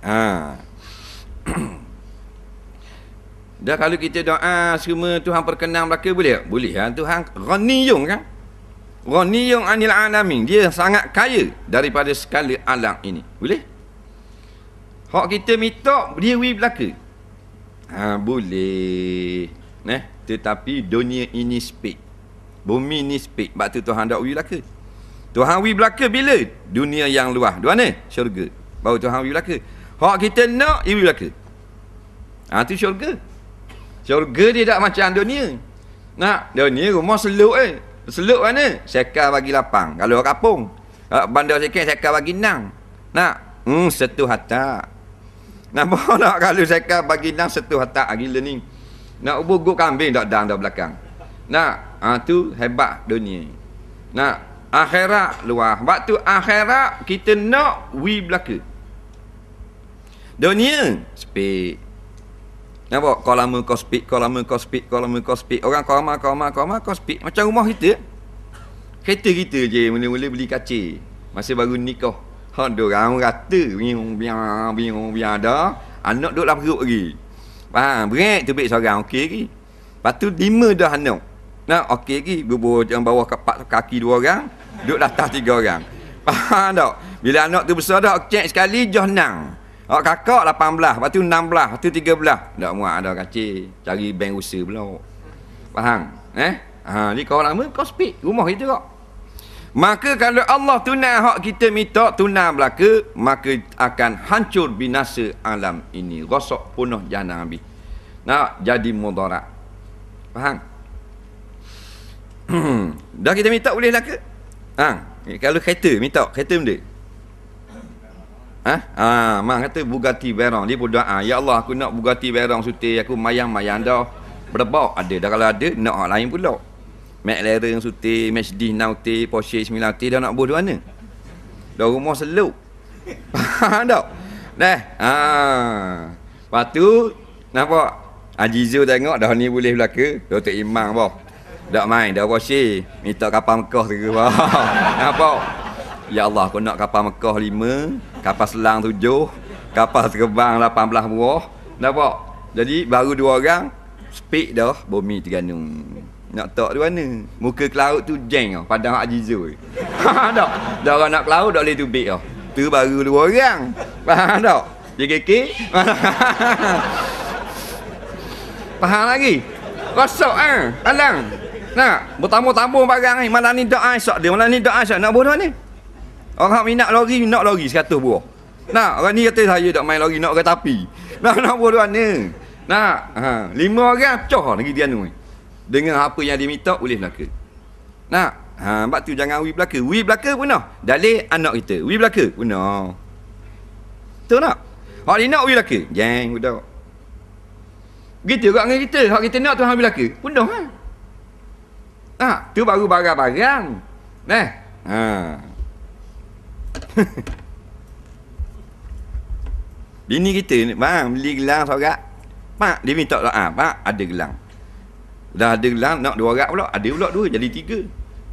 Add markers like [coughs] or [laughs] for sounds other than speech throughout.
Ha. [clears throat] Dah kalau kita doa ah, semua Tuhan perkenan belaka boleh tak? Boleh. Ha? Tuhan ghaniyung kan? Ghaniyung anil alamin. Dia sangat kaya daripada segala alam ini. Boleh? Hak kita minta dia wi belaka. Ha, boleh. Neh, tetapi dunia ini sepit. Bumi ini sepit. Sebab tu Tuhan tak wi belaka. Tuhan wi belaka bila? Dunia yang luah. Di mana? Syurga. Baru Tuhan wi belaka. Hak kita nak ibu belaka. Ha, tu syurga. Syurga dia tak macam dunia. Nak dunia rumah seluk eh. Seluk mana? Sekar bagi lapang. Kalau orang kapung. bandar sikit, sekar bagi nang. Nak? Hmm, setu hata. Nak nak kalau sekar bagi nang setu hata ah, lagi ni. Nak ubur guk kambing tak dalam dah belakang. Nak? Ha, tu hebat dunia. Nak? Akhirat luar. Waktu akhirat kita nak we belakang. Dunia kan? Speak Nampak? Kau lama kau speak, kau lama kau speak, kau lama kau speak Orang kau ramah, kau ramah, kau ramah, kau speak Macam rumah kita Kereta kita je mula-mula beli kaca Masa baru nikah Ha, dorang rata Biang, biang, biang, biang dah Anak duduk dalam perut lagi Faham? Break tu baik seorang, okey lagi Lepas tu lima dah anak Nah, okey lagi Bubur yang bawah kepak kaki dua orang Duduk atas tiga orang Faham tak? Bila anak tu besar dah, cek sekali, joh nang Awak kakak 18, lepas tu 16, lepas tu 13. Tak muat ada kacir. Cari bank usaha pula. Faham? Eh? Ha, jadi kau lama, kau speak. Rumah kita kak. Maka kalau Allah tunai hak kita minta tunai belaka, maka akan hancur binasa alam ini. Rosok punah jana Nabi. Nak jadi mudarat. Faham? Hmm. Dah kita minta boleh lah ke? Ha, eh, kalau kereta minta, kereta benda. Ah, ha? ha, mak kata Bugatti Veyron. Dia pun doa, ha, ya Allah aku nak Bugatti Veyron suti aku mayang-mayang dah. Berbau ada dah kalau ada nak orang lain pula. McLaren suti, Mercedes Nauti, Porsche 9T dah nak buat di mana? Dah rumah seluk. Faham [laughs] tak? Dah. Ha. Patu. tu nampak Haji tengok dah ni boleh belaka. Dr. Imam bah. Tak main, dah Porsche. Minta kapal Mekah tu. [laughs] Nampak? Ya Allah, aku nak kapal Mekah lima kapal selang tujuh kapal terbang 18 buah nampak jadi baru dua orang speak dah bumi terganung nak tak di mana muka ke laut tu jeng oh, padang Haji Zul tak dah orang nak ke laut tak boleh tubik oh. tu baru dua orang [laughs] faham tak JKK [laughs] faham lagi rosak eh alang nak bertambah-tambah barang ni malam ni doa esok eh? dia malam ni doa esok eh? nak bodoh ni Orang hak minat lori, nak lori sekata buah. Nak, orang ni kata saya tak main lori, nak kereta api. Nak, nak buah luar ni. Nak, ha. lima orang pecah lagi dia ni. Dengan apa yang dia minta, boleh belaka. Nak, ha. sebab tu jangan wi belaka. Wi belaka pun dah. Dalih anak kita. Wi belaka pun dah. Betul tak? Hak ni nak wi belaka. Jeng, budak. Gitu juga dengan kita. Hak kita nak Tuhan belaka. Pun dah. Ha. Ha. Tu baru barang-barang. Nah. Ha. [laughs] Bini kita ni, bang, beli gelang seorat. Mak, dia minta lah, ah, mak, ada gelang. Dah ada gelang, nak dua orang pula. Ada pula dua, jadi tiga.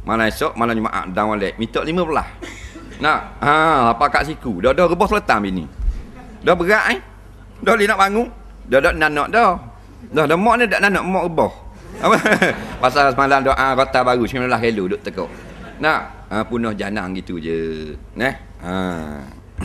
Malam esok, malam Jumaat, down walet. Minta lima pula. Nak, ha, apa kat siku. Dah dah rebus letang bini. Dah berat eh. Dah boleh nak bangun. Dah dah nanak dah. Dah dah mak ni, dah nanak mak rebus. [laughs] Pasal semalam doa kata baru, sebenarnya lah kelo, duduk tekuk. Nak, ha, punah janang gitu je nah ha [coughs]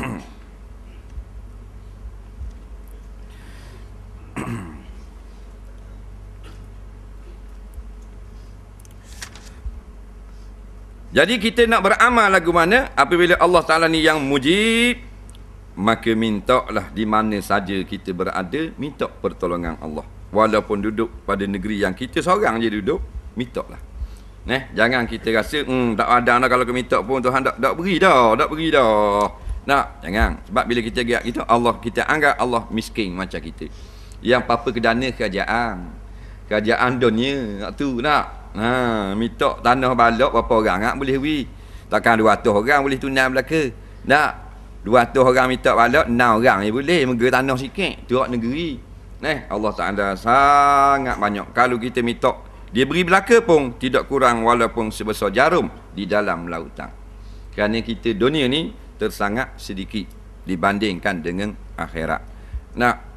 Jadi kita nak beramal lagu mana apabila Allah Taala ni yang mujib maka lah di mana saja kita berada minta pertolongan Allah walaupun duduk pada negeri yang kita seorang je duduk mintalah Ne? Jangan kita rasa hmm, tak ada dah kalau kita minta pun Tuhan tak, tak beri dah, tak beri dah. Nak, jangan. Sebab bila kita giat kita Allah kita anggap Allah miskin macam kita. Yang apa-apa kedana kerajaan. Kerajaan dunia, nak tu nak. Ha, minta tanah balok berapa orang nak boleh wi. Takkan 200 orang boleh tunai belaka. Nak, 200 orang minta balok, 6 orang je boleh. Mega tanah sikit. Tuak negeri. Eh, Allah Ta'ala sangat banyak. Kalau kita minta dia beri belaka pun tidak kurang walaupun sebesar jarum di dalam lautan. Kerana kita dunia ni tersangat sedikit dibandingkan dengan akhirat. Nah,